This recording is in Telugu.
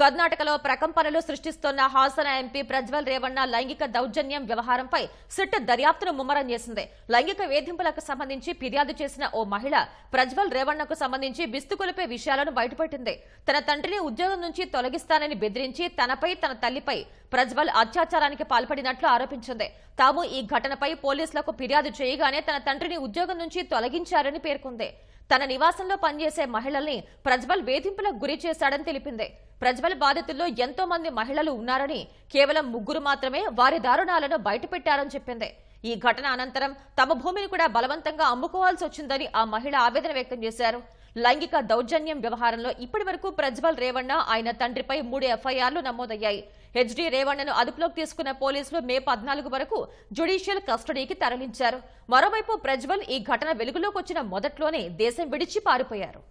కర్ణాటకలో ప్రకంపనలు సృష్టిస్తున్న హాసన ఎంపీ ప్రజ్వల్ రేవణ్ణ లైంగిక దౌర్జన్యం వ్యవహారంపై సిట్ దర్యాప్తును ముమ్మరం చేసింది లైంగిక వేధింపులకు సంబంధించి ఫిర్యాదు చేసిన ఓ మహిళ ప్రజ్వల్ రేవణ్ణకు సంబంధించి బిస్తుకొలిపే విషయాలను బయటపెట్టింది తన తండ్రిని ఉద్యోగం నుంచి తొలగిస్తానని బెదిరించి తనపై తన తల్లిపై ప్రజ్వల్ అత్యాచారానికి పాల్పడినట్లు ఆరోపించింది తాము ఈ ఘటనపై పోలీసులకు ఫిర్యాదు చేయగానే తన తండ్రిని ఉద్యోగం నుంచి తొలగించారని పేర్కొంది తన నివాసంలో పనిచేసే మహిళల్ని ప్రజ్వల్ వేధింపులకు గురి చేశాడని తెలిపింది ప్రజ్వల్ బాధితుల్లో ఎంతో మంది మహిళలు ఉన్నారని కేవలం ముగ్గురు మాత్రమే వారి దారుణాలను బయటపెట్టారని చెప్పింది ఈ ఘటన అనంతరం తమ భూమిని కూడా బలవంతంగా అమ్ముకోవాల్సి వచ్చిందని ఆ మహిళ ఆవేదన వ్యక్తం చేశారు లైంగిక దౌర్జన్యం వ్యవహారంలో ఇప్పటి వరకు ప్రజ్వల్ రేవణ్ణ ఆయన తండ్రిపై మూడు ఎఫ్ఐఆర్లు నమోదయ్యాయి హెచ్డి రేవణ్ణను అదుపులోకి తీసుకున్న పోలీసులు మే పద్నాలుగు వరకు జ్యుడిషియల్ కస్టడీకి తరలించారు మరోవైపు ప్రజ్వల్ ఈ ఘటన వెలుగులోకి వచ్చిన మొదట్లోనే దేశం విడిచి పారిపోయారు